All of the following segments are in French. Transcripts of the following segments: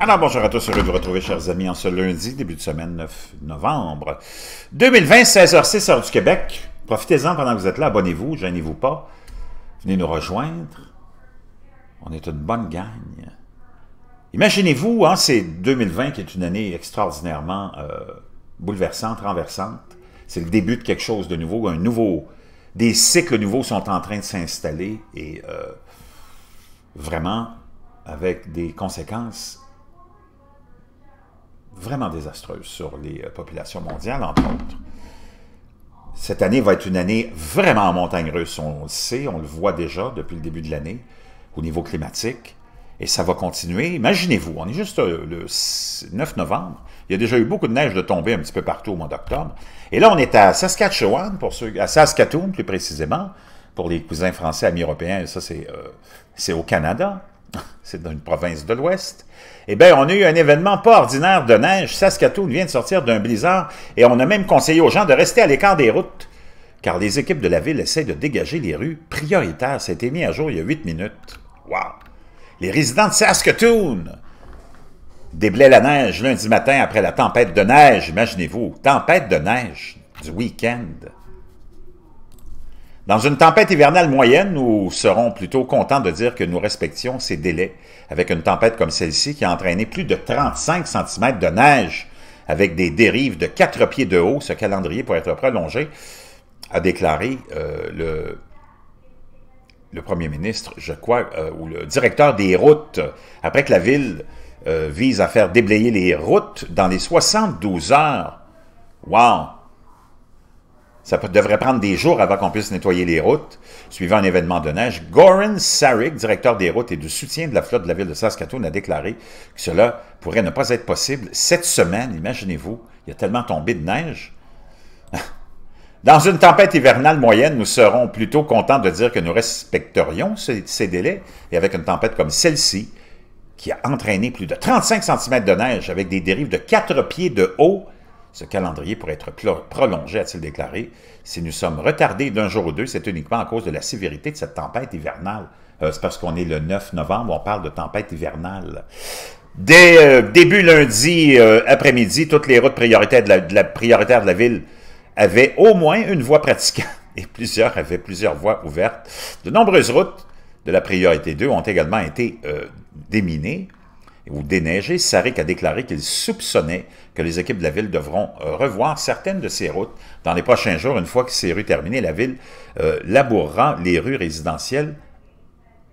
Alors bonjour à tous, heureux de vous retrouver chers amis en ce lundi, début de semaine 9 novembre 2020, 16h06 heure du Québec. Profitez-en pendant que vous êtes là, abonnez-vous, gênez-vous pas, venez nous rejoindre. On est une bonne gagne. Imaginez-vous, hein, c'est 2020 qui est une année extraordinairement euh, bouleversante, renversante. C'est le début de quelque chose de nouveau, un nouveau, des cycles nouveaux sont en train de s'installer et euh, vraiment avec des conséquences vraiment désastreuse sur les euh, populations mondiales, entre autres. Cette année va être une année vraiment montagneuse. montagne russe, on le sait, on le voit déjà depuis le début de l'année, au niveau climatique, et ça va continuer. Imaginez-vous, on est juste euh, le 9 novembre, il y a déjà eu beaucoup de neige de tomber un petit peu partout au mois d'octobre, et là on est à Saskatchewan, pour ceux, à Saskatoon plus précisément, pour les cousins français, amis européens, ça euh, c'est au Canada c'est dans une province de l'Ouest, eh bien, on a eu un événement pas ordinaire de neige. Saskatoon vient de sortir d'un blizzard et on a même conseillé aux gens de rester à l'écart des routes, car les équipes de la ville essaient de dégager les rues prioritaires. Ça a été mis à jour il y a huit minutes. Wow! Les résidents de Saskatoon déblaient la neige lundi matin après la tempête de neige, imaginez-vous. Tempête de neige du week-end. Dans une tempête hivernale moyenne, nous serons plutôt contents de dire que nous respections ces délais, avec une tempête comme celle-ci qui a entraîné plus de 35 cm de neige, avec des dérives de 4 pieds de haut. Ce calendrier pourrait être prolongé, a déclaré euh, le, premier ministre, je crois, euh, ou le directeur des routes, après que la ville euh, vise à faire déblayer les routes dans les 72 heures. Wow! Ça devrait prendre des jours avant qu'on puisse nettoyer les routes, suivant un événement de neige. Goran Sarik, directeur des routes et du soutien de la flotte de la ville de Saskatoon, a déclaré que cela pourrait ne pas être possible cette semaine. Imaginez-vous, il y a tellement tombé de neige. Dans une tempête hivernale moyenne, nous serons plutôt contents de dire que nous respecterions ces, délais. Et avec une tempête comme celle-ci, qui a entraîné plus de 35 cm de neige avec des dérives de 4 pieds de haut, ce calendrier pourrait être prolongé, a-t-il déclaré. Si nous sommes retardés d'un jour ou deux, c'est uniquement à cause de la sévérité de cette tempête hivernale. Euh, c'est parce qu'on est le 9 novembre, on parle de tempête hivernale. Dès euh, début lundi euh, après-midi, toutes les routes prioritaires de la, de la ville avaient au moins une voie pratiquante et plusieurs avaient plusieurs voies ouvertes. De nombreuses routes de la priorité 2 ont également été déminées ou déneigées, Sarik a déclaré qu'il soupçonnait que les équipes de la ville devront euh, revoir certaines de ces routes dans les prochains jours. Une fois que ces rues terminées, la ville euh, labourera les rues résidentielles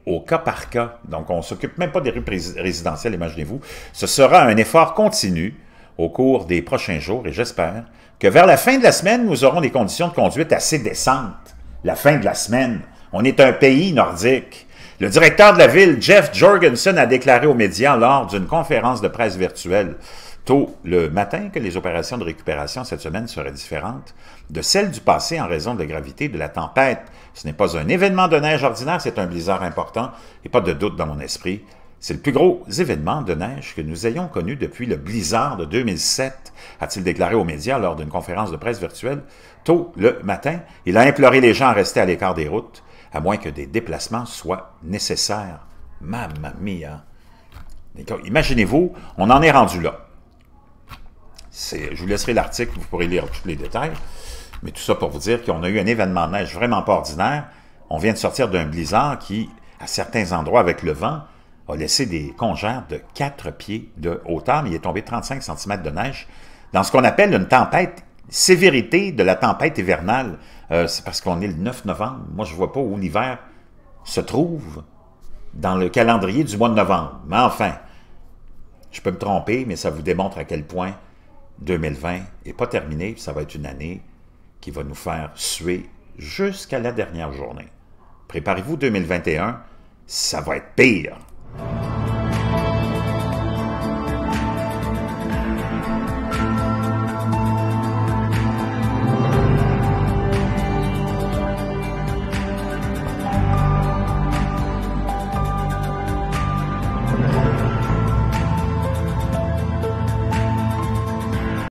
au cas par cas. Donc, on ne s'occupe même pas des rues résidentielles, imaginez-vous. Ce sera un effort continu au cours des prochains jours et j'espère que vers la fin de la semaine, nous aurons des conditions de conduite assez décentes. La fin de la semaine. On est un pays nordique. Le directeur de la ville, Jeff Jorgensen, a déclaré aux médias lors d'une conférence de presse virtuelle tôt le matin que les opérations de récupération cette semaine seraient différentes de celles du passé en raison de la gravité de la tempête. Ce n'est pas un événement de neige ordinaire, c'est un blizzard important, et pas de doute dans mon esprit. C'est le plus gros événement de neige que nous ayons connu depuis le blizzard de 2007, a-t-il déclaré aux médias lors d'une conférence de presse virtuelle tôt le matin. Il a imploré les gens à rester à l'écart des routes à moins que des déplacements soient nécessaires. Mamma mia! Imaginez-vous, on en est rendu là. je vous laisserai l'article, vous pourrez lire tous les détails. Mais tout ça pour vous dire qu'on a eu un événement de neige vraiment pas ordinaire. On vient de sortir d'un blizzard qui, à certains endroits avec le vent, a laissé des congères de 4 pieds de hauteur, mais il est tombé 35 cm de neige dans ce qu'on appelle une tempête sévérité de la tempête hivernale, euh, c'est parce qu'on est le 9 novembre. Moi, je ne vois pas où l'hiver se trouve dans le calendrier du mois de novembre. Mais enfin, je peux me tromper, mais ça vous démontre à quel point 2020 n'est pas terminé. ça va être une année qui va nous faire suer jusqu'à la dernière journée. Préparez-vous 2021, ça va être pire.